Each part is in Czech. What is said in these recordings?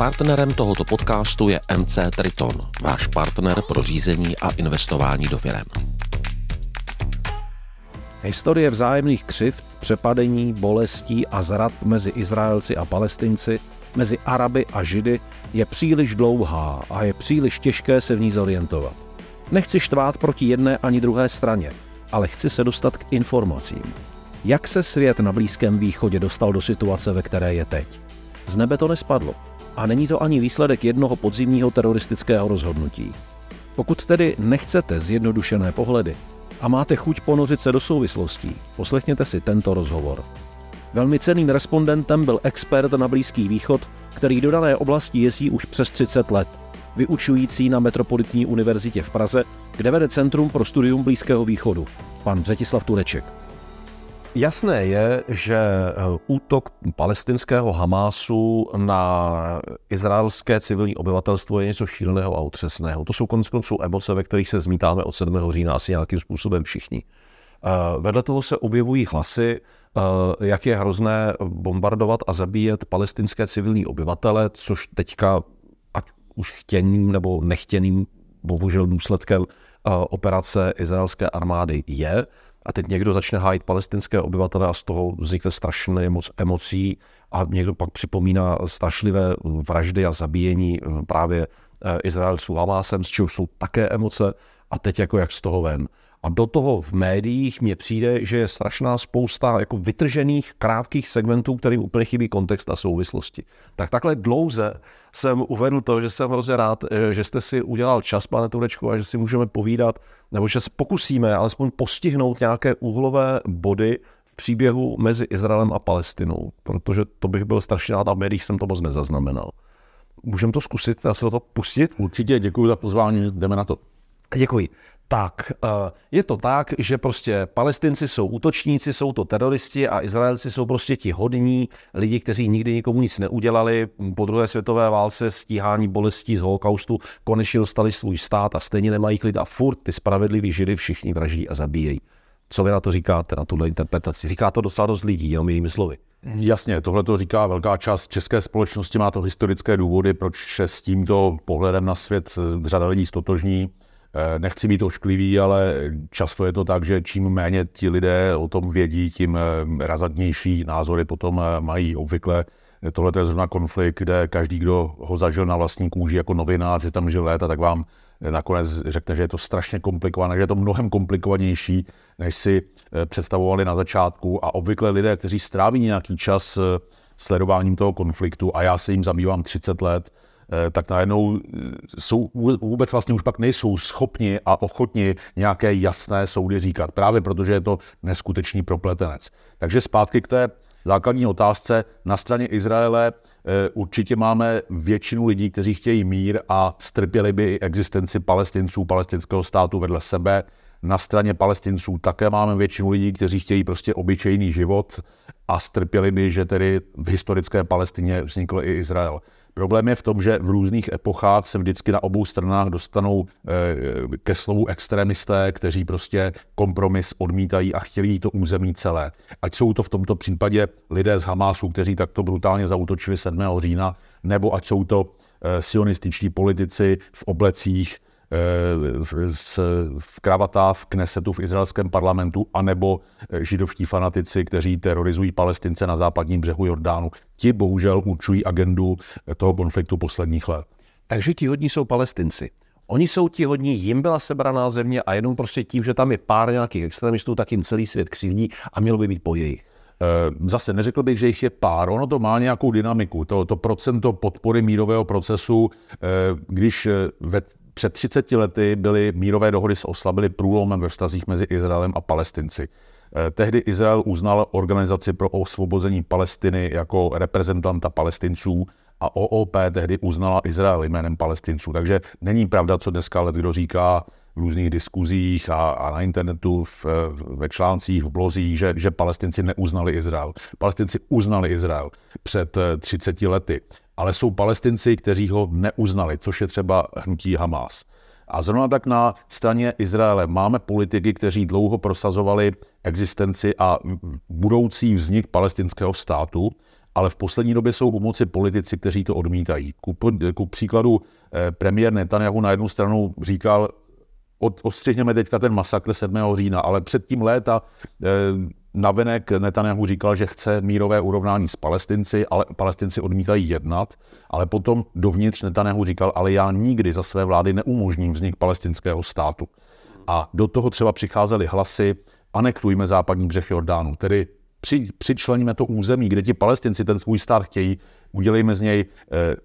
Partnerem tohoto podcastu je MC Triton, váš partner pro řízení a investování do firem. Historie vzájemných křivd, přepadení, bolestí a zrad mezi Izraelci a Palestinci, mezi Araby a Židy je příliš dlouhá a je příliš těžké se v ní zorientovat. Nechci štvát proti jedné ani druhé straně, ale chci se dostat k informacím. Jak se svět na Blízkém východě dostal do situace, ve které je teď? Z nebe to nespadlo a není to ani výsledek jednoho podzimního teroristického rozhodnutí. Pokud tedy nechcete zjednodušené pohledy a máte chuť ponořit se do souvislostí, poslechněte si tento rozhovor. Velmi ceným respondentem byl expert na Blízký východ, který do dané oblasti jezdí už přes 30 let, vyučující na Metropolitní univerzitě v Praze, kde vede Centrum pro studium Blízkého východu, pan Řetislav Tureček. Jasné je, že eh, útok palestinského Hamásu na izraelské civilní obyvatelstvo je něco šíleného a otřesného. To jsou konec konců emoce, ve kterých se zmítáme od 7. října asi nějakým způsobem všichni. Eh, vedle toho se objevují hlasy, eh, jak je hrozné bombardovat a zabíjet palestinské civilní obyvatele, což teďka ať už chtěným nebo nechtěným bohužel důsledkem operace izraelské armády je a teď někdo začne hájit palestinské obyvatele a z toho vznikne strašné moc emocí a někdo pak připomíná strašlivé vraždy a zabíjení eh, právě eh, Izraelců Hamásem, z čehož jsou také emoce a teď jako jak z toho ven. A do toho v médiích mně přijde, že je strašná spousta jako vytržených krátkých segmentů, kterým úplně chybí kontext a souvislosti. Tak takhle dlouze jsem uvedl to, že jsem hrozně rád, eh, že jste si udělal čas, pane Turečku, a že si můžeme povídat, nebo že se pokusíme alespoň postihnout nějaké úhlové body v příběhu mezi Izraelem a Palestinou, protože to bych byl strašně rád a v médiích jsem to moc nezaznamenal. Můžeme to zkusit a se do toho pustit? Určitě, děkuji za pozvání, jdeme na to. Děkuji. Tak, eh, je to tak, že prostě palestinci jsou útočníci, jsou to teroristi a Izraelci jsou prostě ti hodní lidi, kteří nikdy nikomu nic neudělali. Po druhé světové válce stíhání bolestí z holokaustu konečně dostali svůj stát a stejně nemají klid a furt ty spravedliví židy všichni vraždí a zabíjejí. Co vy na to říkáte, na tuhle interpretaci? Říká to docela dost lidí, jenom jinými slovy. Jasně, tohle to říká velká část české společnosti, má to historické důvody, proč se s tímto pohledem na svět eh, řada lidí stotožní. Eh, nechci být ošklivý, ale často je to tak, že čím méně ti lidé o tom vědí, tím eh, razadnější názory potom eh, mají. Obvykle tohle je zrovna konflikt, kde každý, kdo ho zažil na vlastní kůži jako novinář, že tam žil léta, tak vám nakonec řekne, že je to strašně komplikované, že je to mnohem komplikovanější, než si představovali na začátku. A obvykle lidé, kteří stráví nějaký čas sledováním toho konfliktu, a já se jim zabývám 30 let, Eh, tak najednou eh, jsou, vůbec vlastně už pak nejsou schopni a ochotni nějaké jasné soudy říkat, právě protože je to neskutečný propletenec. Takže zpátky k té základní otázce. Na straně Izraele eh, určitě máme většinu lidí, kteří chtějí mír a strpěli by existenci palestinců, palestinského státu vedle sebe. Na straně palestinců také máme většinu lidí, kteří chtějí prostě obyčejný život a strpěli by, že tedy v historické Palestině vznikl i Izrael. Problém je v tom, že v různých epochách se vždycky na obou stranách dostanou eh, ke slovu extremisté, kteří prostě kompromis odmítají a chtějí to území celé. Ať jsou to v tomto případě lidé z Hamásu, kteří takto brutálně zautočili 7. října, nebo ať jsou to eh, sionističtí politici v oblecích Eh, v kravata v Knesetu v izraelském parlamentu, anebo eh, židovští fanatici, kteří terorizují Palestince na západním břehu Jordánu. Ti bohužel určují agendu eh, toho konfliktu posledních let. Takže ti hodní jsou Palestinci. Oni jsou ti hodní, jim byla sebraná země a jenom prostě tím, že tam je pár nějakých extremistů, tak jim celý svět křivdí a mělo by být po jejich. Zase neřekl bych, že jich je pár, ono to má nějakou dynamiku. To, to procento podpory mírového procesu, když ve před 30 lety byly mírové dohody s Osla byly průlomem ve vztazích mezi Izraelem a Palestinci. Eh, tehdy Izrael uznal Organizaci pro osvobození Palestiny jako reprezentanta palestinců a OOP tehdy uznala Izrael jménem palestinců. Takže není pravda, co dneska let kdo říká v různých diskuzích a, a na internetu, v, eh, ve článcích, v blozích, že, že palestinci neuznali Izrael. Palestinci uznali Izrael před 30 eh, lety ale jsou palestinci, kteří ho neuznali, což je třeba hnutí Hamas. A zrovna tak na straně Izraele máme politiky, kteří dlouho prosazovali existenci a budoucí vznik palestinského státu, ale v poslední době jsou u moci politici, kteří to odmítají. Ku, ku příkladu eh, premiér Netanyahu na jednu stranu říkal, od, ostřihněme teďka ten masakr 7. října, ale předtím léta eh, navenek Netanyahu říkal, že chce mírové urovnání s Palestinci, ale Palestinci odmítají jednat, ale potom dovnitř Netanyahu říkal, ale já nikdy za své vlády neumožním vznik palestinského státu. A do toho třeba přicházely hlasy, anektujme západní břeh Jordánu, tedy při, přičleníme to území, kde ti palestinci ten svůj stát chtějí, udělejme z něj eh,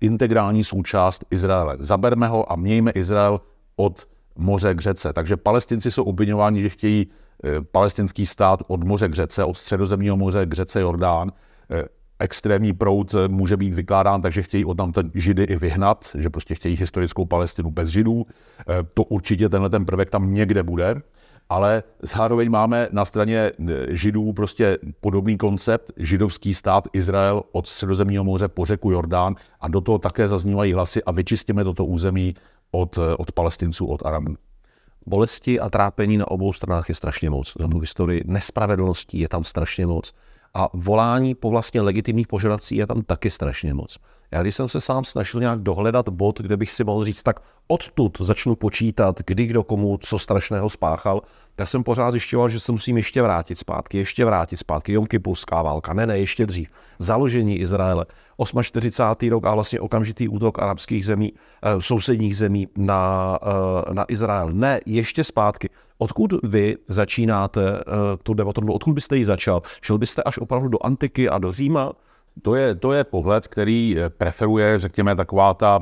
integrální součást Izraele. Zaberme ho a mějme Izrael od moře k řece. Takže palestinci jsou obvinováni, že chtějí eh, palestinský stát od moře k řece, od středozemního moře k řece Jordán. Eh, extrémní proud eh, může být vykládán, takže chtějí od tam ten židy i vyhnat, že prostě chtějí historickou Palestinu bez židů. To určitě tenhle ten prvek tam někde bude ale zároveň máme na straně židů prostě podobný koncept, židovský stát Izrael od středozemního moře po řeku Jordán a do toho také zaznívají hlasy a vyčistíme toto území od, eh, od palestinců, od Arabů. Bolesti a trápení na obou stranách je strašně moc. Za tu hmm. historii nespravedlností je tam strašně moc. A volání po vlastně legitimních požadavcích je tam taky strašně moc. Já když jsem se sám snažil nějak dohledat bod, kde bych si mohl říct, tak odtud začnu počítat, kdy kdo komu co strašného spáchal, tak jsem pořád zjišťoval, že se musím ještě vrátit zpátky, ještě vrátit zpátky. Jom Kipurská válka, ne, ne, ještě dřív. Založení Izraele, 48. rok a vlastně okamžitý útok arabských zemí, eh, sousedních zemí na, eh, na Izrael. Ne, ještě zpátky. Odkud vy začínáte eh, tu debatu, odkud byste ji začal? Šel byste až opravdu do antiky a do Říma? to je, to je pohled, který eh, preferuje, řekněme, taková ta,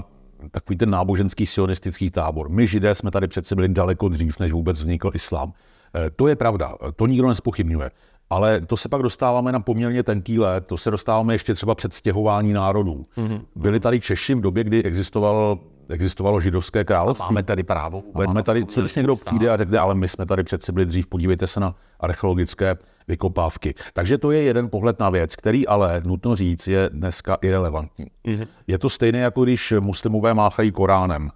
takový ten náboženský sionistický tábor. My židé jsme tady přece byli daleko dřív, než vůbec vznikl islám. Eh, to je pravda, eh, to nikdo nespochybňuje. Ale to se pak dostáváme na poměrně tenký let, to se dostáváme ještě třeba před stěhování národů. Mm-hmm. Byli tady Češi v době, kdy existoval, existovalo židovské království. A máme tady právo vůbec. A máme tady, co když někdo přijde a řekne, ale my jsme tady přeci byli dřív, podívejte se na archeologické vykopávky. Takže to je jeden pohled na věc, který ale, nutno říct, je dneska irrelevantní. Mm-hmm. Je to stejné, jako když muslimové máchají Koránem.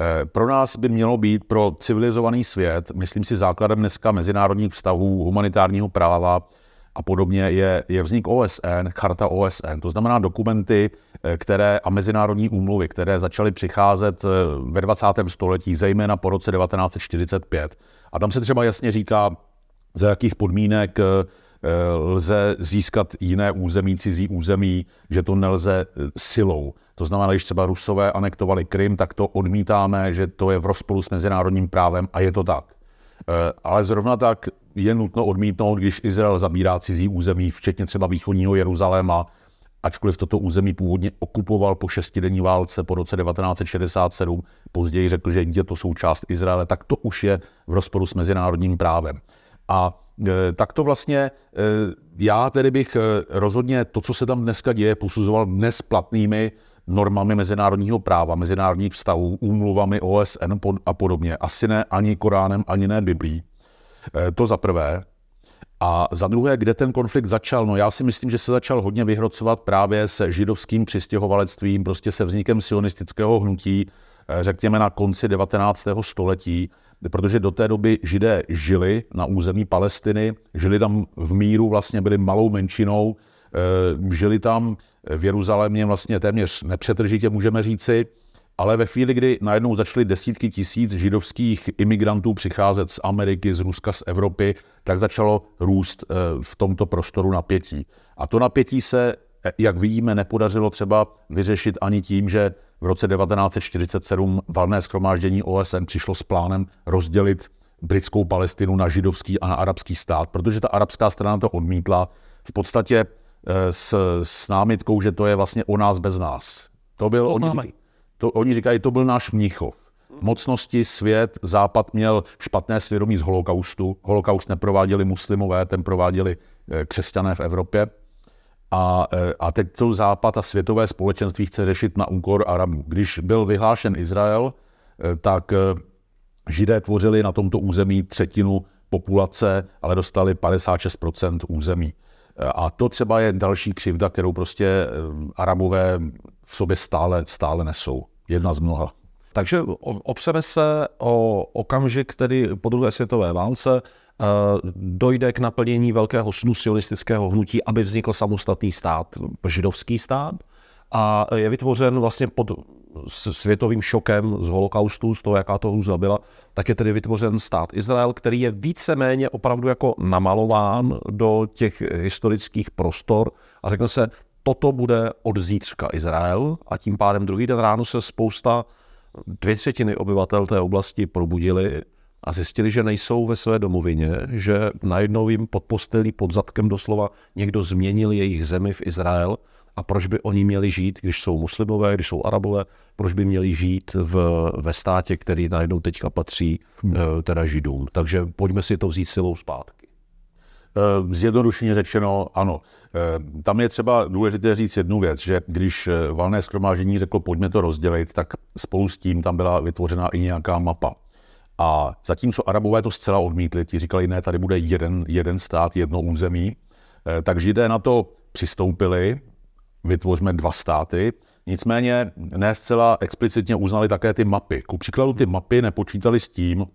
Eh, pro nás by mělo být, pro civilizovaný svět, myslím si základem dneska mezinárodních vztahů, humanitárního práva a podobně, je, je vznik OSN, charta OSN. To znamená dokumenty eh, které, a mezinárodní úmluvy, které začaly přicházet eh, ve 20. století, zejména po roce 1945. A tam se třeba jasně říká, za jakých podmínek eh, eh, lze získat jiné území, cizí území, že to nelze eh, silou. To znamená, když třeba Rusové anektovali Krym, tak to odmítáme, že to je v rozporu s mezinárodním právem a je to tak. Ale zrovna tak je nutno odmítnout, když Izrael zabírá cizí území, včetně třeba východního Jeruzaléma, ačkoliv toto území původně okupoval po šestidenní válce po roce 1967, později řekl, že je to součást Izraele, tak to už je v rozporu s mezinárodním právem. A e, tak to vlastně e, já tedy bych e, rozhodně to, co se tam dneska děje, posuzoval dnes platnými normami mezinárodního práva, mezinárodních vztahů, úmluvami OSN a podobně. Asi ne ani Koránem, ani ne Biblí. To za prvé. A za druhé, kde ten konflikt začal? No já si myslím, že se začal hodně vyhrocovat právě se židovským přistěhovalectvím, prostě se vznikem sionistického hnutí, řekněme na konci 19. století, protože do té doby židé žili na území Palestiny, žili tam v míru, vlastně byli malou menšinou, eh, žili tam v Jeruzalémě vlastně téměř nepřetržitě, můžeme říci, ale ve chvíli, kdy najednou začaly desítky tisíc židovských imigrantů přicházet z Ameriky, z Ruska, z Evropy, tak začalo růst eh, v tomto prostoru napětí. A to napětí se, eh, jak vidíme, nepodařilo třeba vyřešit ani tím, že v roce 1947 valné schromáždění OSN přišlo s plánem rozdělit britskou Palestinu na židovský a na arabský stát, protože ta arabská strana to odmítla v podstatě eh, s, s námitkou, že to je vlastně o nás bez nás. To byl, oni, říkají, to, oni říkají, to byl náš Mnichov. Mocnosti svět, západ měl špatné svědomí z holokaustu. Holokaust neprováděli muslimové, ten prováděli eh, křesťané v Evropě. A, e, a teď to západ a světové společenství chce řešit na úkor Arabů. Když byl vyhlášen Izrael, e, tak e, Židé tvořili na tomto území třetinu populace, ale dostali 56 území. A to třeba je další křivda, kterou prostě Arabové v sobě stále, stále nesou. Jedna z mnoha. Takže opřeme se o okamžik, tedy po druhé světové válce, Eh, dojde k naplnění velkého snu sionistického hnutí, aby vznikl samostatný stát, židovský stát, a je vytvořen vlastně pod světovým šokem z holokaustu, z toho, jaká to hůza byla, tak je tedy vytvořen stát Izrael, který je víceméně opravdu jako namalován do těch historických prostor a řekne se, toto bude od zítřka Izrael a tím pádem druhý den ráno se spousta dvě třetiny obyvatel té oblasti probudili a zjistili, že nejsou ve své domovině, že najednou jim pod postelí, pod zadkem doslova někdo změnil jejich zemi v Izrael a proč by oni měli žít, když jsou muslimové, když jsou arabové, proč by měli žít v, ve státě, který najednou teďka patří hmm. Eh, teda židům. Takže pojďme si to vzít silou zpátky. Eh, zjednodušeně řečeno, ano. Eh, tam je třeba důležité říct jednu věc, že když valné schromáždění řeklo, pojďme to rozdělit, tak spolu s tím tam byla vytvořena i nějaká mapa. A zatímco Arabové to zcela odmítli, ti říkali, ne, tady bude jeden, jeden stát, jedno území, eh, tak Židé na to přistoupili, vytvořme dva státy, nicméně ne zcela explicitně uznali také ty mapy. Ku příkladu ty mapy nepočítali s tím,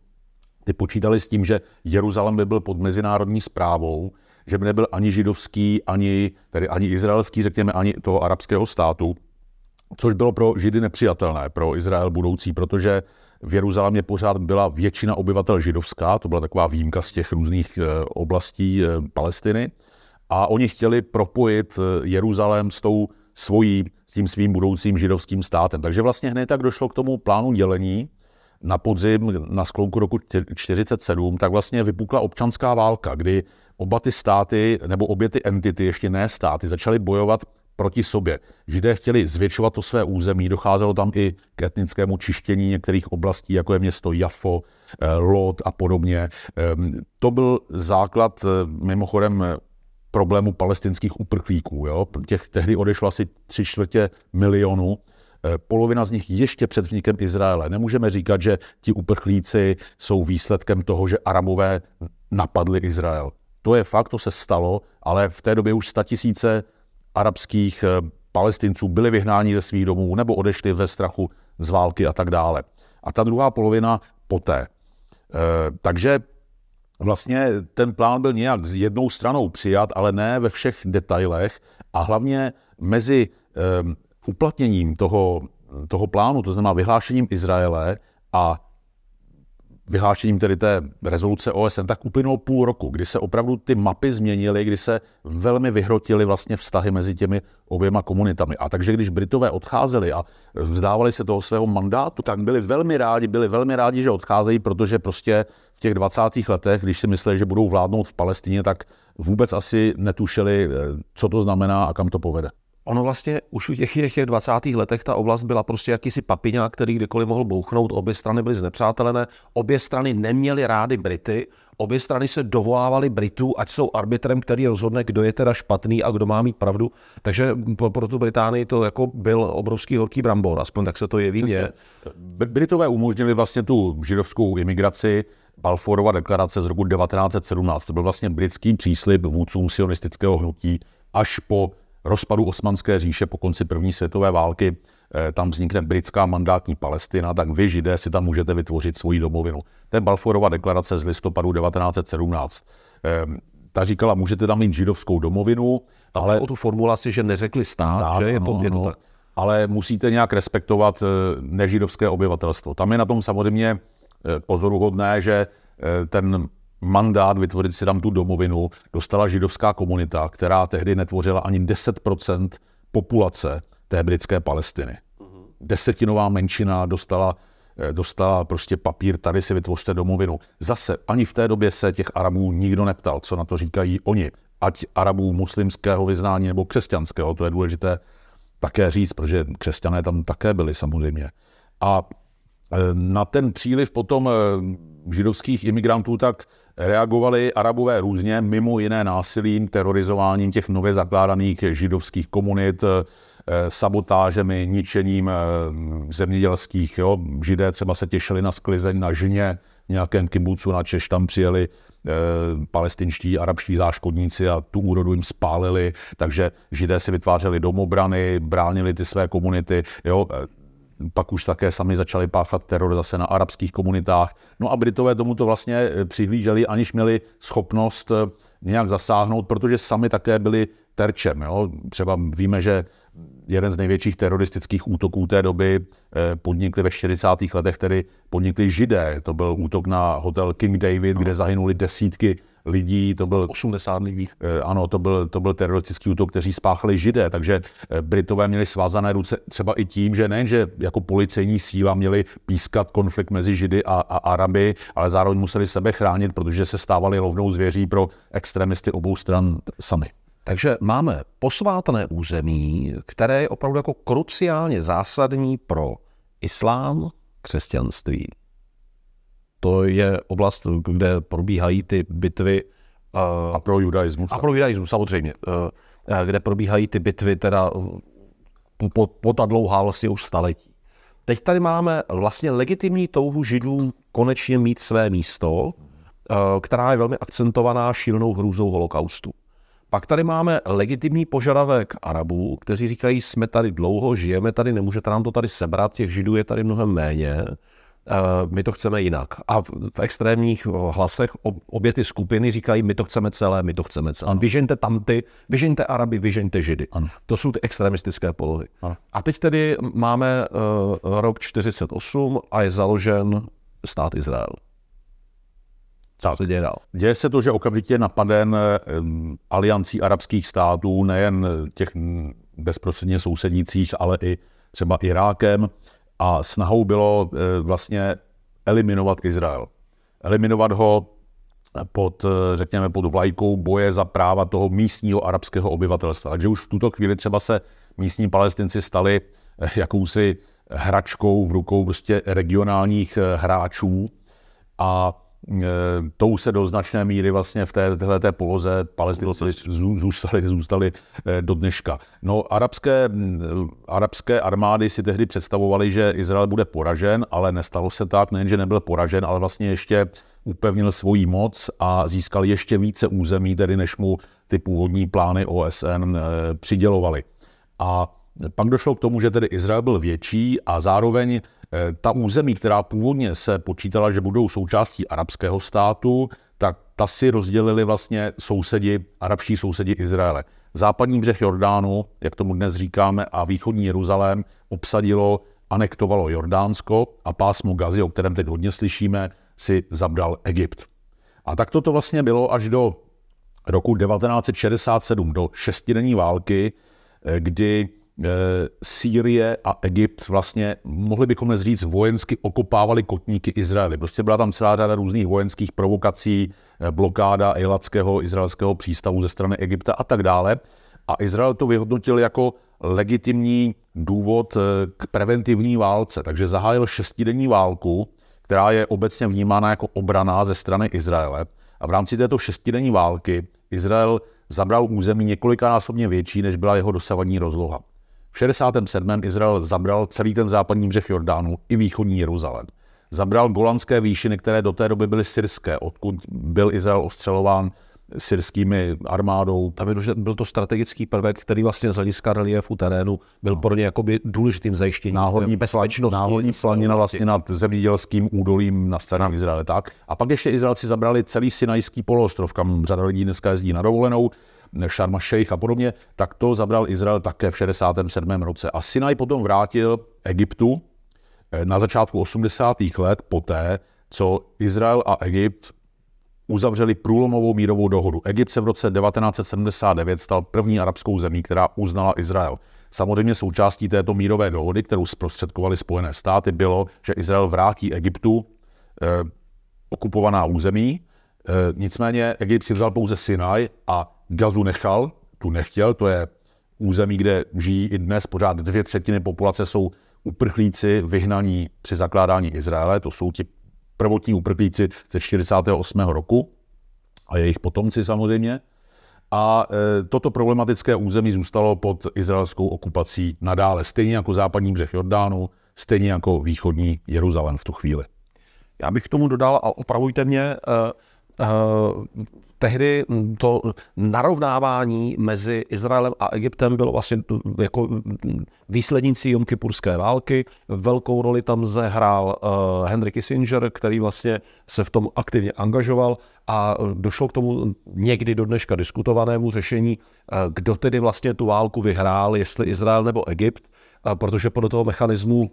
ty počítali s tím, že Jeruzalém by byl pod mezinárodní zprávou, že by nebyl ani židovský, ani, tedy ani izraelský, řekněme, ani toho arabského státu, což bylo pro Židy nepřijatelné, pro Izrael budoucí, protože v Jeruzalémě pořád byla většina obyvatel židovská, to byla taková výjimka z těch různých eh, oblastí eh, Palestiny. A oni chtěli propojit eh, Jeruzalém s tou svojí, s tím svým budoucím židovským státem. Takže vlastně hned tak došlo k tomu plánu dělení. Na podzim, na sklonku roku 1947, tak vlastně vypukla občanská válka, kdy oba ty státy, nebo obě ty entity, ještě ne státy, začaly bojovat proti sobě. Židé chtěli zvětšovat to své území, docházelo tam i k etnickému čištění některých oblastí, jako je město Jafo, eh, Lod a podobně. Ehm, to byl základ eh, mimochodem eh, problému palestinských uprchlíků. Jo? Těch tehdy odešlo asi tři čtvrtě milionu polovina z nich ještě před vznikem Izraele. Nemůžeme říkat, že ti uprchlíci jsou výsledkem toho, že Arabové napadli Izrael. To je fakt, to se stalo, ale v té době už tisíce arabských eh, palestinců byli vyhnáni ze svých domů nebo odešli ve strachu z války a tak dále. A ta druhá polovina poté. Eh, takže vlastně ten plán byl nějak s jednou stranou přijat, ale ne ve všech detailech a hlavně mezi eh, uplatněním toho, toho plánu, to znamená vyhlášením Izraele a vyhlášením tedy té rezoluce OSN, tak uplynulo půl roku, kdy se opravdu ty mapy změnily, kdy se velmi vyhrotily vlastně vztahy mezi těmi oběma komunitami. A takže když Britové odcházeli a vzdávali se toho svého mandátu, tak byli velmi rádi, byli velmi rádi, že odcházejí, protože prostě v těch 20. letech, když si mysleli, že budou vládnout v Palestině, tak vůbec asi netušili, eh, co to znamená a kam to povede. Ono vlastně už v těch, těch 20. letech ta oblast byla prostě jakýsi papiňa, který kdykoliv mohl bouchnout. Obě strany byly znepřátelené, obě strany neměly rády Brity, obě strany se dovolávaly Britů, ať jsou arbitrem, který rozhodne, kdo je teda špatný a kdo má mít pravdu. Takže pro, pro tu Británii to jako byl obrovský horký brambor, aspoň tak se to jeví Je. Britové umožnili vlastně tu židovskou imigraci, Balfourova deklarace z roku 1917. To byl vlastně britský příslib vůdcům sionistického hnutí až po rozpadu Osmanské říše po konci první světové války eh, tam vznikne britská mandátní Palestina, tak vy, Židé, si tam můžete vytvořit svoji domovinu. To je Balfourova deklarace z listopadu 1917. Eh, ta říkala, můžete tam mít židovskou domovinu, tam ale... O tu formulaci, že neřekli stát, stát že je, ano, to, je to tak. Ale musíte nějak respektovat eh, nežidovské obyvatelstvo. Tam je na tom samozřejmě pozoruhodné, že ten mandát vytvořit si tam tu domovinu dostala židovská komunita, která tehdy netvořila ani 10 populace té britské Palestiny. Mhm. Desetinová menšina dostala, eh, dostala prostě papír, tady si vytvořte domovinu. Zase ani v té době se těch Arabů nikdo neptal, co na to říkají oni. Ať Arabů muslimského vyznání nebo křesťanského, to je důležité také říct, protože křesťané tam také byli samozřejmě. A eh, na ten příliv potom eh, židovských imigrantů tak reagovali arabové různě, mimo jiné násilím, terorizováním těch nově zakládaných židovských komunit, eh, sabotážemi, ničením eh, zemědělských. Jo. Židé třeba se těšili na sklizeň na žně v nějakém kibucu na Češ, tam přijeli eh, palestinští arabští záškodníci a tu úrodu jim spálili, takže židé si vytvářeli domobrany, bránili ty své komunity. Jo pak už také sami začali páchat teror zase na arabských komunitách. No a Britové tomuto vlastně eh, přihlíželi, aniž měli schopnost eh, nějak zasáhnout, protože sami také byli terčem. Jo? Třeba víme, že jeden z největších teroristických útoků té doby eh, podnikli ve 40. letech, tedy podnikli židé. To byl útok na hotel King David, kde zahynuli desítky lidí, to byl 80 lidí. Eh, ano, to byl, to byl teroristický útok, kteří spáchali židé, takže eh, Britové měli svázané ruce třeba i tím, že nejenže jako policejní síla měli pískat konflikt mezi židy a, a Araby, ale zároveň museli sebe chránit, protože se stávali lovnou zvěří pro extremisty obou stran sami. Takže máme posvátné území, které je opravdu jako kruciálně zásadní pro islám, křesťanství to je oblast, kde probíhají ty bitvy. Eh, A pro judaismus. A pro judaismus, samozřejmě. Eh, eh, kde probíhají ty bitvy teda po, po ta dlouhá vlastně už staletí. Teď tady máme vlastně legitimní touhu židů konečně mít své místo, která je velmi akcentovaná šílenou hrůzou holokaustu. Pak tady máme legitimní požadavek Arabů, kteří říkají, jsme tady dlouho, žijeme tady, nemůžete nám to tady sebrat, těch Židů je tady mnohem méně. Eh, my to chceme jinak. A v extrémních eh, hlasech obě ty skupiny říkají, my to chceme celé, my to chceme celé. Vyžeňte tamty, vyžeňte Araby, vyžeňte Židy. Ano. To jsou ty extremistické polohy. Ano. A teď tedy máme uh, rok 48 a je založen stát Izrael. Co tak. se děje dál? Děje se to, že okamžitě je napaden um, aliancí arabských států, nejen těch bezprostředně sousedících, ale i třeba Irákem a snahou bylo eh, vlastně eliminovat Izrael. Eliminovat ho pod, eh, řekněme, pod vlajkou boje za práva toho místního arabského obyvatelstva. Takže už v tuto chvíli třeba se místní palestinci stali eh, jakousi hračkou v rukou prostě regionálních hráčů a Eh, tou se do značné míry vlastně v téhle té poloze palestinci zůstali, zůstali eh, do dneška. No, arabské, mm, arabské armády si tehdy představovali, že Izrael bude poražen, ale nestalo se tak, nejenže nebyl poražen, ale vlastně ještě upevnil svoji moc a získal ještě více území, tedy než mu ty původní plány OSN eh, přidělovaly. A pak došlo k tomu, že tedy Izrael byl větší a zároveň Eh, ta území, která původně se počítala, že budou součástí arabského státu, tak ta si rozdělili vlastně sousedi, arabští sousedi Izraele. Západní břeh Jordánu, jak tomu dnes říkáme, a východní Jeruzalém obsadilo, anektovalo Jordánsko a pásmo Gazy, o kterém teď hodně slyšíme, si zabral Egypt. A tak to vlastně bylo až do roku 1967, do šestidenní války, eh, kdy Eh, Sýrie a Egypt vlastně, mohli bychom dnes říct, vojensky okopávali kotníky Izraeli. Prostě byla tam celá řada různých vojenských provokací, eh, blokáda ejlatského izraelského přístavu ze strany Egypta a tak dále. A Izrael to vyhodnotil jako legitimní důvod eh, k preventivní válce. Takže zahájil šestidenní válku, která je obecně vnímána jako obraná ze strany Izraele. A v rámci této šestidenní války Izrael zabral území několikanásobně větší, než byla jeho dosavadní rozloha. V 67. Izrael zabral celý ten západní břeh Jordánu i východní Jeruzalém. Zabral golanské výšiny, které do té doby byly syrské, odkud byl Izrael ostřelován syrskými armádou. Tam je, byl to strategický prvek, který vlastně z hlediska reliefu terénu byl no. pro ně jakoby důležitým zajištěním náhodní bezpečnosti. Náhodní slanina vlastně nad zemědělským údolím na stranách Izraele. Tak. A pak ještě Izraelci zabrali celý Sinajský poloostrov, kam řada lidí dneska jezdí na dovolenou. Sharma Sheikh a podobně, tak to zabral Izrael také v 67. roce. A Sinaj potom vrátil Egyptu eh, na začátku 80. let poté, co Izrael a Egypt uzavřeli průlomovou mírovou dohodu. Egypt se v roce 1979 stal první arabskou zemí, která uznala Izrael. Samozřejmě součástí této mírové dohody, kterou zprostředkovali Spojené státy, bylo, že Izrael vrátí Egyptu eh, okupovaná území Eh, nicméně Egypt si vzal pouze Sinaj a Gazu nechal, tu nechtěl, to je území, kde žijí i dnes pořád dvě třetiny populace, jsou uprchlíci vyhnaní při zakládání Izraele, to jsou ti prvotní uprchlíci ze 48. roku a jejich potomci samozřejmě. A e, toto problematické území zůstalo pod izraelskou okupací nadále, stejně jako západní břeh Jordánu, stejně jako východní Jeruzalém v tu chvíli. Já bych k tomu dodal, a opravujte mě, e Eh, tehdy to narovnávání mezi Izraelem a Egyptem bylo vlastně jako mm, výslednicí jomkypurské války. Velkou roli tam zehrál eh, Henry Kissinger, který vlastně se v tom aktivně angažoval a eh, došlo k tomu někdy do dneška diskutovanému řešení, kdo tedy vlastně tu válku vyhrál, jestli Izrael nebo Egypt protože podle toho mechanismu,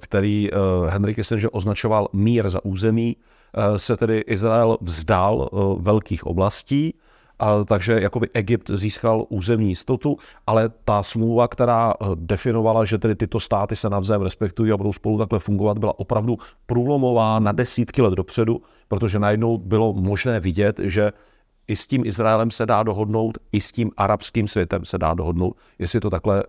který Henry Kissinger označoval mír za území, Eh, se tedy Izrael vzdal eh, velkých oblastí, a takže jakoby Egypt získal územní jistotu, ale ta smlouva, která eh, definovala, že tedy tyto státy se navzájem respektují a budou spolu takhle fungovat, byla opravdu průlomová na desítky let dopředu, protože najednou bylo možné vidět, že i s tím Izraelem se dá dohodnout, i s tím arabským světem se dá dohodnout, jestli to takhle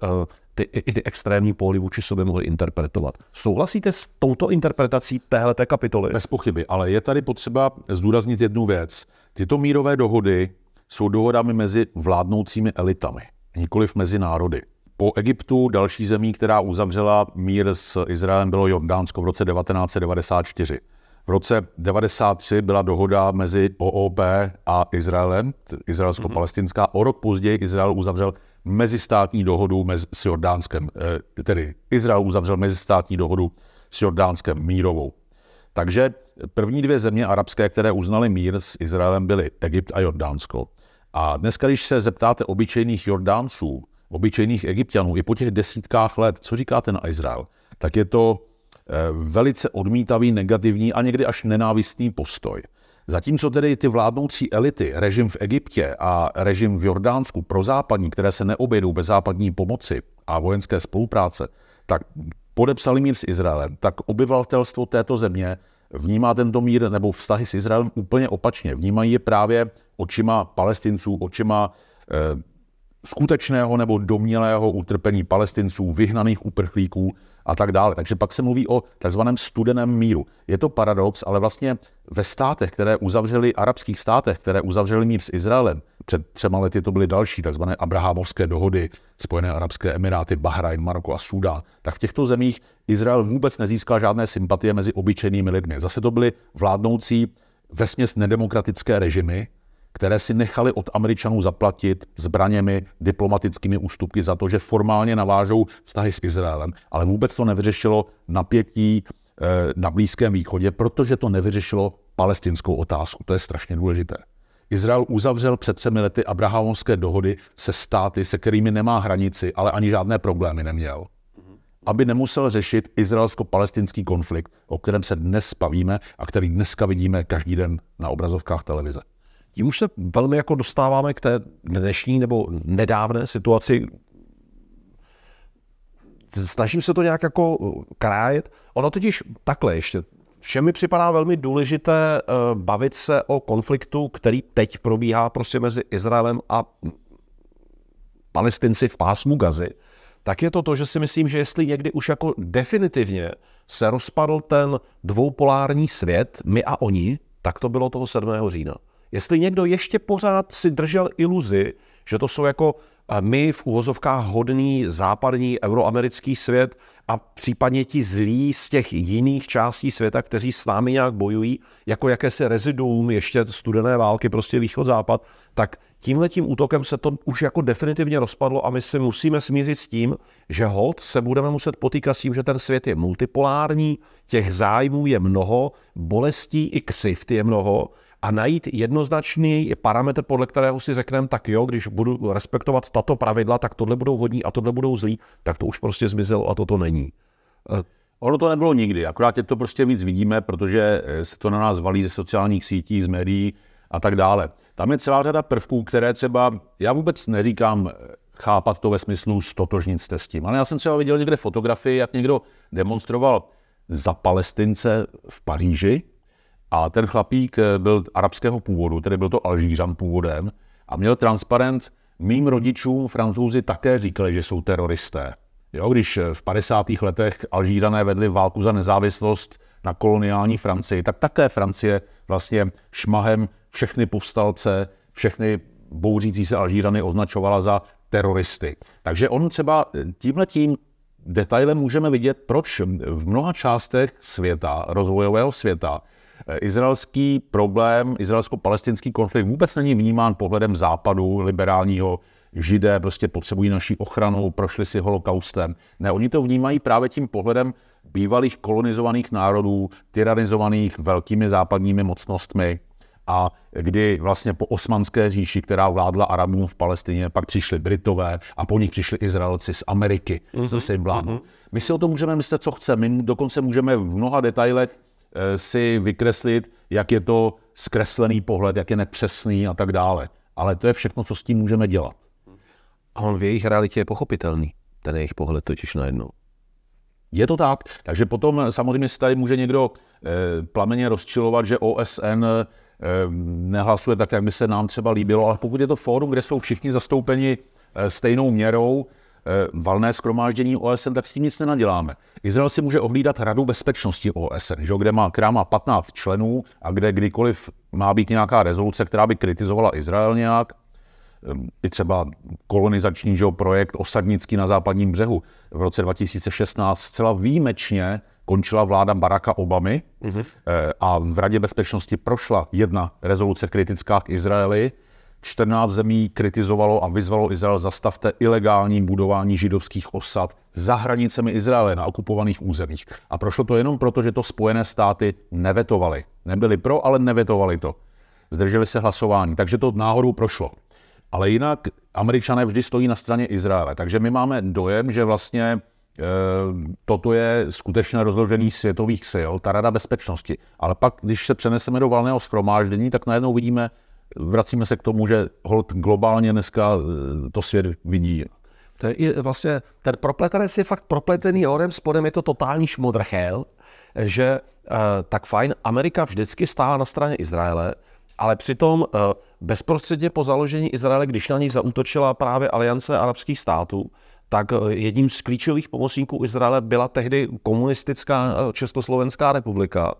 ty, i ty extrémní póly vůči sobě mohli interpretovat. Souhlasíte s touto interpretací téhleté kapitoly? Bez pochyby, ale je tady potřeba zdůraznit jednu věc. Tyto mírové dohody jsou dohodami mezi vládnoucími elitami, nikoliv mezi národy. Po Egyptu další zemí, která uzavřela mír s Izraelem, bylo Jordánsko v roce 1994. V roce 1993 byla dohoda mezi OOP a Izraelem, izraelsko-palestinská. O rok později Izrael uzavřel mezistátní dohodu mezi, s Jordánskem, eh, tedy Izrael uzavřel mezistátní dohodu s Jordánskem mírovou. Takže první dvě země arabské, které uznaly mír s Izraelem, byly Egypt a Jordánsko. A dneska, když se zeptáte obyčejných Jordánců, obyčejných Egyptianů, i po těch desítkách let, co říkáte na Izrael, tak je to eh, velice odmítavý, negativní a někdy až nenávistný postoj. Zatímco tedy ty vládnoucí elity, režim v Egyptě a režim v Jordánsku pro západní, které se neobjedou bez západní pomoci a vojenské spolupráce, tak podepsali mír s Izraelem, tak obyvatelstvo této země vnímá tento mír nebo vztahy s Izraelem úplně opačně. Vnímají je právě očima palestinců, očima eh, skutečného nebo domnělého utrpení palestinců, vyhnaných uprchlíků, a tak dále. Takže pak se mluví o takzvaném studeném míru. Je to paradox, ale vlastně ve státech, které uzavřely, arabských státech, které uzavřely mír s Izraelem, před třema lety to byly další takzvané Abrahamovské dohody, Spojené arabské emiráty, Bahrajn, Maroko a Súdán, tak v těchto zemích Izrael vůbec nezískal žádné sympatie mezi obyčejnými lidmi. Zase to byly vládnoucí vesměst nedemokratické režimy, které si nechali od Američanů zaplatit zbraněmi, diplomatickými ústupky za to, že formálně navážou vztahy s Izraelem. Ale vůbec to nevyřešilo napětí eh, na Blízkém východě, protože to nevyřešilo palestinskou otázku. To je strašně důležité. Izrael uzavřel před třemi lety abrahamovské dohody se státy, se kterými nemá hranici, ale ani žádné problémy neměl. Aby nemusel řešit izraelsko-palestinský konflikt, o kterém se dnes bavíme a který dneska vidíme každý den na obrazovkách televize. Tím už se velmi jako dostáváme k té dnešní nebo nedávné situaci. Snažím se to nějak jako uh, krájet. Ono totiž takhle ještě. Všem mi připadá velmi důležité uh, bavit se o konfliktu, který teď probíhá prostě mezi Izraelem a palestinci v pásmu Gazy tak je to to, že si myslím, že jestli někdy už jako definitivně se rozpadl ten dvoupolární svět, my a oni, tak to bylo toho 7. října. Jestli někdo ještě pořád si držel iluzi, že to jsou jako eh, my v úvozovkách hodný západní euroamerický svět a případně ti zlí z těch jiných částí světa, kteří s námi nějak bojují, jako jakési reziduum ještě studené války, prostě východ-západ, tak tím útokem se to už jako definitivně rozpadlo a my se musíme smířit s tím, že hold se budeme muset potýkat s tím, že ten svět je multipolární, těch zájmů je mnoho, bolestí i křivt je mnoho a najít jednoznačný parametr, podle kterého si řekneme, tak jo, když budu respektovat tato pravidla, tak tohle budou hodní a tohle budou zlí, tak to už prostě zmizelo a toto není. E, ono to nebylo nikdy, akorát je to prostě víc vidíme, protože e, se to na nás valí ze sociálních sítí, z médií a tak dále. Tam je celá řada prvků, které třeba, já vůbec neříkám e, chápat to ve smyslu stotožnit se s tím, ale já jsem třeba viděl někde fotografii, jak někdo demonstroval za Palestince v Paříži a ten chlapík eh, byl arabského původu, tedy byl to Alžířan původem, a měl transparent. Mým rodičům francouzi také říkali, že jsou teroristé. Jo, když eh, v 50. letech Alžírané vedli válku za nezávislost na koloniální Francii, tak také Francie vlastně šmahem všechny povstalce, všechny bouřící se Alžírany označovala za teroristy. Takže on třeba eh, tím detailem můžeme vidět, proč v mnoha částech světa, rozvojového světa, Eh, izraelský problém, izraelsko-palestinský konflikt vůbec není vnímán pohledem západu liberálního, židé prostě potřebují naší ochranu, prošli si holokaustem. Ne, oni to vnímají právě tím pohledem bývalých kolonizovaných národů, tyranizovaných velkými západními mocnostmi a kdy vlastně po osmanské říši, která vládla Arabům v Palestině, pak přišli Britové a po nich přišli Izraelci z Ameriky, mm-hmm. zase jim vládnou. Mm-hmm. My si o tom můžeme myslet, co chceme, my dokonce můžeme v mnoha detailech Eh, si vykreslit, jak je to zkreslený pohled, jak je nepřesný a tak dále. Ale to je všechno, co s tím můžeme dělat. A on v jejich realitě je pochopitelný, ten jejich pohled totiž najednou. Je to tak. Takže potom samozřejmě si tady může někdo e, eh, plameně rozčilovat, že OSN e, eh, nehlasuje tak, jak by se nám třeba líbilo, ale pokud je to fórum, kde jsou všichni zastoupeni e, stejnou měrou, Eh, valné schromáždění OSN, tak s tím nic nenaděláme. Izrael si může ohlídat Radu bezpečnosti OSN, že, kde má, která má 15 členů a kde kdykoliv má být nějaká rezoluce, která by kritizovala Izrael nějak, ehm, i třeba kolonizační že, projekt osadnický na západním břehu. V roce 2016 zcela výjimečně končila vláda Baracka Obamy mm-hmm. a v Radě bezpečnosti prošla jedna rezoluce kritická k Izraeli, 14 zemí kritizovalo a vyzvalo Izrael zastavte ilegální budování židovských osad za hranicemi Izraele na okupovaných územích. A prošlo to jenom proto, že to Spojené státy nevetovali. Nebyli pro, ale nevetovali to. Zdrželi se hlasování, takže to náhodou prošlo. Ale jinak američané vždy stojí na straně Izraele, takže my máme dojem, že vlastně e, toto je skutečně rozložený světových sil, ta Rada bezpečnosti. Ale pak, když se přeneseme do valného schromáždění, tak najednou vidíme vracíme se k tomu, že hold globálně dneska eh, to svět vidí. To je vlastně, ten propletenec je fakt propletený horem spodem, je to totální šmodrchel, že eh, tak fajn, Amerika vždycky stála na straně Izraele, ale přitom eh, bezprostředně po založení Izraele, když na něj zautočila právě aliance arabských států, tak jedním z klíčových pomocníků Izraele byla tehdy komunistická Československá republika,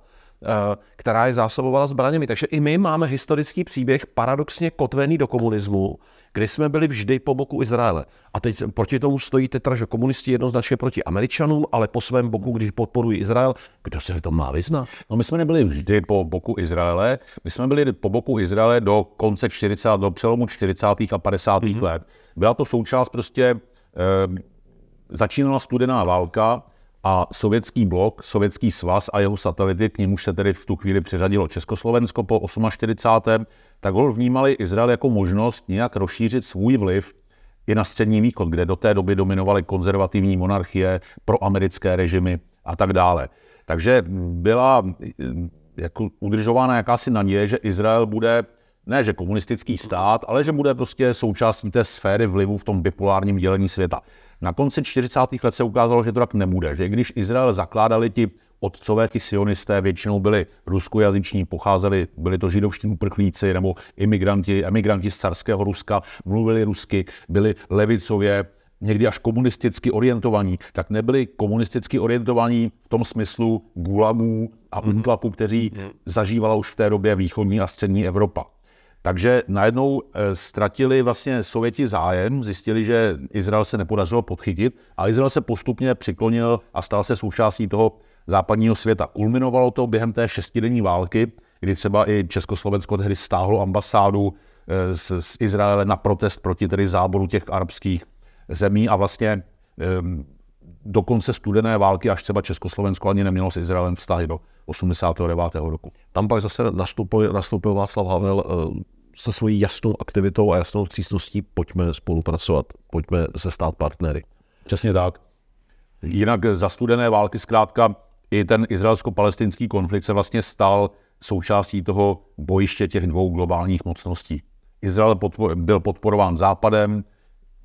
Eh, která je zásobovala zbraněmi. Takže i my máme historický příběh paradoxně kotvený do komunismu, kdy jsme byli vždy po boku Izraele. A teď proti tomu stojí tetra, že komunisti jednoznačně proti Američanům, ale po svém boku, když podporují Izrael, kdo se v tom má vyznat? No my jsme nebyli vždy po boku Izraele, my jsme byli po boku Izraele do konce 40, do přelomu 40. a 50. Mm-hmm. let. Byla to součást prostě, eh, začínala studená válka, a sovětský blok, sovětský svaz a jeho satelity, k němuž se tedy v tu chvíli přiřadilo Československo po 48., tak ho vnímali Izrael jako možnost nějak rozšířit svůj vliv i na střední východ, kde do té doby dominovaly konzervativní monarchie, proamerické režimy a tak dále. Takže byla jako udržována jakási naděje, že Izrael bude ne, že komunistický stát, ale že bude prostě součástí té sféry vlivu v tom bipolárním dělení světa. Na konci 40. let se ukázalo, že to tak nebude, že když Izrael zakládali ti otcové, ti sionisté, většinou byli ruskojazyční, pocházeli, byli to židovští uprchlíci nebo imigranti, emigranti z carského Ruska, mluvili rusky, byli levicově, někdy až komunisticky orientovaní, tak nebyli komunisticky orientovaní v tom smyslu gulamů a mhm. útlaku, kteří mhm. zažívala už v té době východní a střední Evropa. Takže najednou eh, ztratili vlastně Sověti zájem, zjistili, že Izrael se nepodařilo podchytit a Izrael se postupně přiklonil a stal se součástí toho západního světa. Kulminovalo to během té šestidenní války, kdy třeba i Československo tehdy stáhlo ambasádu eh, z, z Izraele na protest proti tedy záboru těch arabských zemí a vlastně ehm, do konce studené války, až třeba Československo ani nemělo s Izraelem vztahy do 89. roku. Tam pak zase nastoupil, nastoupil Václav Havel eh, se svojí jasnou aktivitou a jasnou vstřícností pojďme spolupracovat, pojďme se stát partnery. Přesně tak. Jinak za studené války zkrátka i ten izraelsko-palestinský konflikt se vlastně stal součástí toho bojiště těch dvou globálních mocností. Izrael podpo- byl podporován Západem,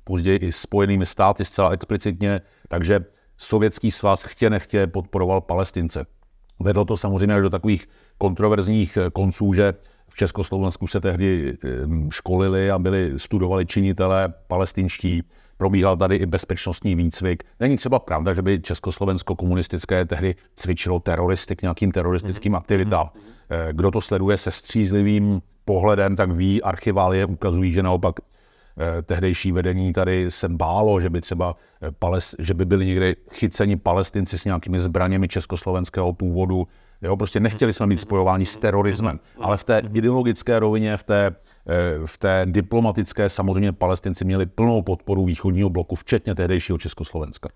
později i Spojenými státy zcela explicitně, takže Sovětský svaz chtě nechtě podporoval Palestince. Vedlo to samozřejmě až do takových kontroverzních eh, konců, že v Československu se tehdy eh, školili a byli, studovali činitelé palestinští. Probíhal tady i bezpečnostní výcvik. Není třeba pravda, že by Československo komunistické tehdy cvičilo teroristy k nějakým teroristickým mhm. aktivitám. Mhm. Eh, kdo to sleduje se střízlivým pohledem, tak ví, archiválie ukazují, že naopak Eh, tehdejší vedení tady se bálo, že by třeba eh, Pales, že by byli někde chyceni palestinci s nějakými zbraněmi československého původu. Jo, prostě nechtěli jsme mít spojování s terorismem, ale v té ideologické rovině, v té, eh, v té diplomatické, samozřejmě palestinci měli plnou podporu východního bloku, včetně tehdejšího Československa.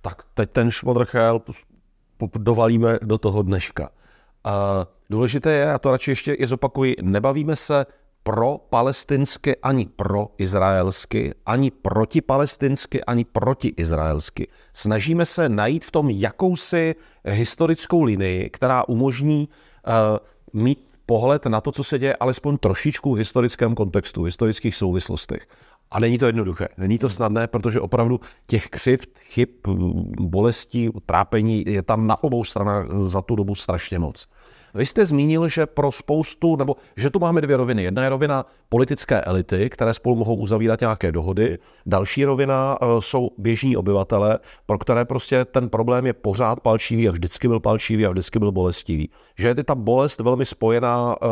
Tak teď ten šmodrchel dovalíme do toho dneška. A důležité je, a to radši ještě je zopakuji, nebavíme se pro palestinsky, ani pro izraelsky, ani proti palestinsky, ani proti izraelsky. Snažíme se najít v tom jakousi historickou linii, která umožní uh, mít pohled na to, co se děje, alespoň trošičku v historickém kontextu, v historických souvislostech. A není to jednoduché, není to snadné, protože opravdu těch křivt, chyb, bolestí, trápení je tam na obou stranách za tu dobu strašně moc. Vy jste zmínil, že pro spoustu, nebo že tu máme dvě roviny. Jedna je rovina politické elity, které spolu mohou uzavírat nějaké dohody. Další rovina eh, jsou běžní obyvatele, pro které prostě ten problém je pořád palčivý a vždycky byl palčivý a vždycky byl bolestivý. Že je ta bolest velmi spojená eh,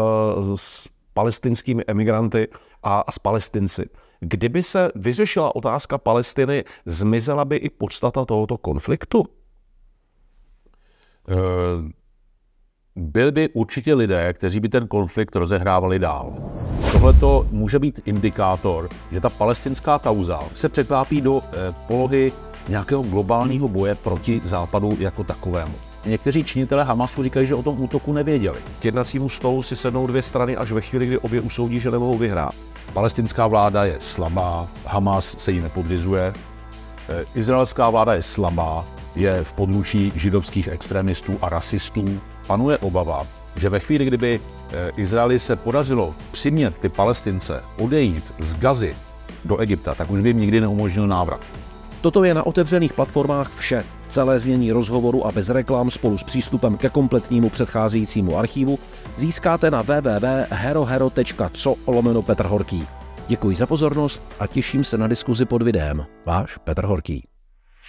s palestinskými emigranty a, s palestinci. Kdyby se vyřešila otázka Palestiny, zmizela by i podstata tohoto konfliktu? Uh... Byl by určitě lidé, kteří by ten konflikt rozehrávali dál. Tohle to může být indikátor, že ta palestinská kauza se překlápí do eh, polohy nějakého globálního boje proti Západu jako takovému. Někteří činitelé Hamasu říkají, že o tom útoku nevěděli. K jednacímu stolu si sednou dvě strany až ve chvíli, kdy obě usoudí, že nemohou vyhrát. Palestinská vláda je slabá, Hamas se jí nepodřizuje. Eh, izraelská vláda je slabá, je v područí židovských extremistů a rasistů panuje obava, že ve chvíli, kdyby eh, Izraeli se podařilo přimět ty Palestince odejít z Gazy do Egypta, tak už by jim nikdy neumožnil návrat. Toto je na otevřených platformách vše. Celé znění rozhovoru a bez reklam spolu s přístupem ke kompletnímu předcházejícímu archivu získáte na www.herohero.co lomeno Petr Horký. Děkuji za pozornost a těším se na diskuzi pod videem. Váš Petr Horký.